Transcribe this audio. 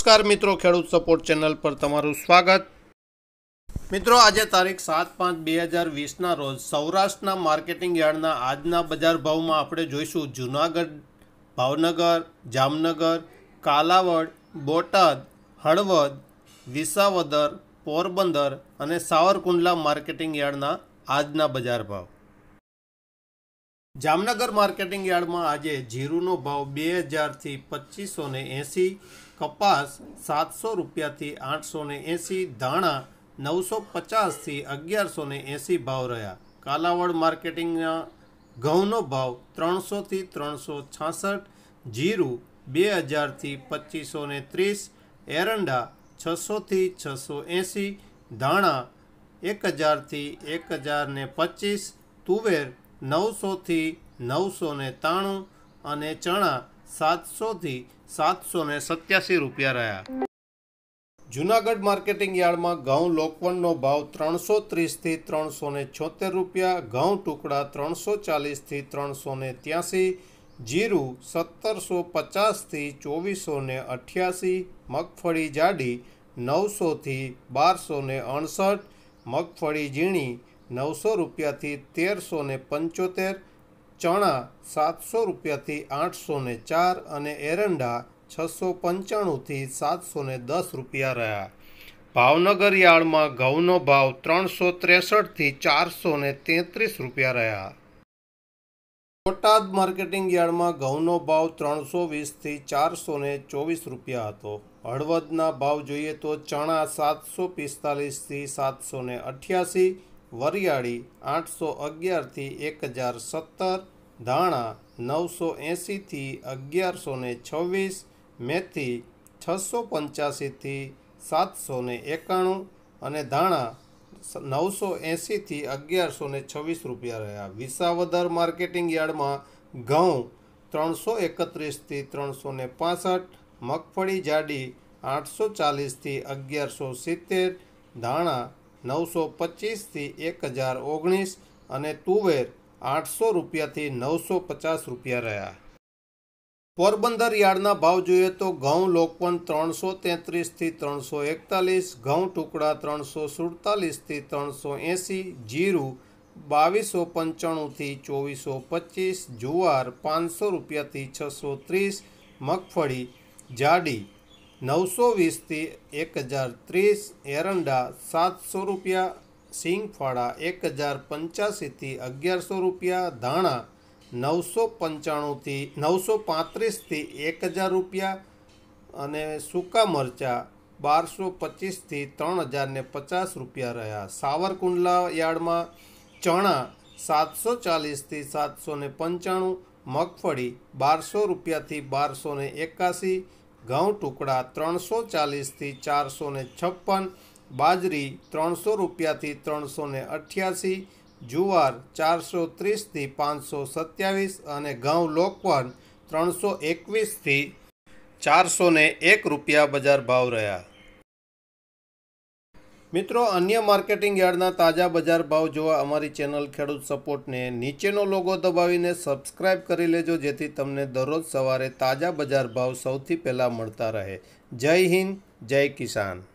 નમસ્કાર મિત્રો ખેડૂત સપોર્ટ ચેનલ પર તમારું સ્વાગત મિત્રો આજે તારીખ સાત પાંચ બે હજાર વીસના રોજ સૌરાષ્ટ્રના માર્કેટિંગ યાર્ડના આજના બજાર ભાવમાં આપણે જોઈશું જૂનાગઢ ભાવનગર જામનગર કાલાવડ બોટાદ હળવદ વિસાવદર પોરબંદર અને સાવરકુંડલા માર્કેટિંગ યાર્ડના આજના બજાર ભાવ જામનગર માર્કેટિંગ યાર્ડમાં આજે જીરુનો ભાવ બે હજારથી પચીસો ને એંસી કપાસ સાતસો રૂપિયાથી આઠસો ને એંસી ધાણા નવસો પચાસથી અગિયારસો ને એંસી ભાવ રહ્યા કાલાવડ માર્કેટિંગના ઘઉંનો ભાવ ત્રણસોથી ત્રણસો છાસઠ જીરું બે હજારથી પચીસો ને ત્રીસ એરંડા છસોથી છસો એંસી ધાણા એક હજારથી એક હજાર ને પચીસ તુવેર નવસોથી નવસો ને ત્રાણું અને ચણા સાતસોથી સાતસો ને સત્યાસી રૂપિયા રહ્યા જુનાગઢ માર્કેટિંગ યાર્ડમાં ઘઉં લોકવનનો ભાવ ત્રણસો ત્રીસથી ત્રણસો ને છોતેર રૂપિયા ઘઉં ટુકડા ત્રણસો ચાલીસથી ત્રણસો ને ત્યાસી જીરું સત્તરસો પચાસથી ચોવીસો ને અઠ્યાસી મગફળી જાડી નવસોથી બારસો ને અડસઠ મગફળી ઝીણી નવસો રૂપિયાથી તેરસો ને પંચોતેર ચણા સાતસો રૂપિયાથી આઠસો ને ચાર અને એરંડા છસો પંચાણુંથી સાતસો ને દસ રૂપિયા રહ્યા ભાવનગર યાર્ડમાં ઘઉંનો ભાવ ત્રણસો ત્રેસઠથી ચારસો ને તેત્રીસ રૂપિયા રહ્યા બોટાદ માર્કેટિંગ યાર્ડમાં ઘઉંનો ભાવ ત્રણસો વીસથી ચારસો ને ચોવીસ રૂપિયા હતો હળવદના ભાવ જોઈએ તો ચણા સાતસો પિસ્તાલીસથી સાતસો ને અઠ્યાસી વરિયાળી આઠસો અગિયારથી એક હજાર સત્તર ધાણા નવસો એંશીથી અગિયારસો ને છવ્વીસ મેથી છસો પંચ્યાસીથી સાતસો ને એકાણું અને ધાણા નવસો એંશીથી અગિયારસો ને છવ્વીસ રૂપિયા રહ્યા વિસાવદર માર્કેટિંગ યાર્ડમાં ઘઉં ત્રણસો એકત્રીસથી ત્રણસો ને પાસઠ મગફળી જાડી આઠસો ચાલીસથી અગિયારસો સિત્તેર ધાણા નવસો પચીસથી એક હજાર ઓગણીસ અને તુવેર આઠસો રૂપિયાથી નવસો પચાસ રૂપિયા રહ્યા પોરબંદર યાર્ડના ભાવ જોઈએ તો ઘઉં લોકપન ત્રણસો તેત્રીસથી ત્રણસો એકતાલીસ ઘઉં ટુકડા ત્રણસો સુડતાલીસથી ત્રણસો એંસી જીરું બાવીસો પંચાણુંથી ચોવીસો પચીસ જુવાર પાંચસો રૂપિયાથી છસો ત્રીસ મગફળી જાડી નવસો વીસથી એક હજાર ત્રીસ એરંડા સાતસો રૂપિયા સિંગફાળા એક હજાર પંચ્યાસીથી અગિયારસો રૂપિયા ધાણા નવસો પંચાણુંથી નવસો પાંત્રીસથી એક હજાર રૂપિયા અને સૂકા મરચાં બારસો પચીસથી ત્રણ હજારને પચાસ રૂપિયા રહ્યા સાવરકુંડલા યાર્ડમાં ચણા સાતસો ચાલીસથી સાતસો પંચાણું મગફળી બારસો રૂપિયાથી બારસો એકાસી ઘઉં ટુકડા ત્રણસો ચાલીસથી ચારસો ને છપ્પન બાજરી ત્રણસો રૂપિયાથી ત્રણસો ને અઠ્યાસી જુવાર ચારસો ત્રીસથી પાંચસો સત્યાવીસ અને ઘઉં લોકવન ત્રણસો એકવીસથી ચારસો ને એક રૂપિયા બજાર ભાવ રહ્યા મિત્રો અન્ય માર્કેટિંગ યાર્ડના તાજા બજાર ભાવ જોવા અમારી ચેનલ ખેડૂત સપોર્ટને નીચેનો લોગો દબાવીને સબસ્ક્રાઇબ કરી લેજો જેથી તમને દરરોજ સવારે તાજા બજાર ભાવ સૌથી પહેલાં મળતા રહે જય હિન્દ જય કિસાન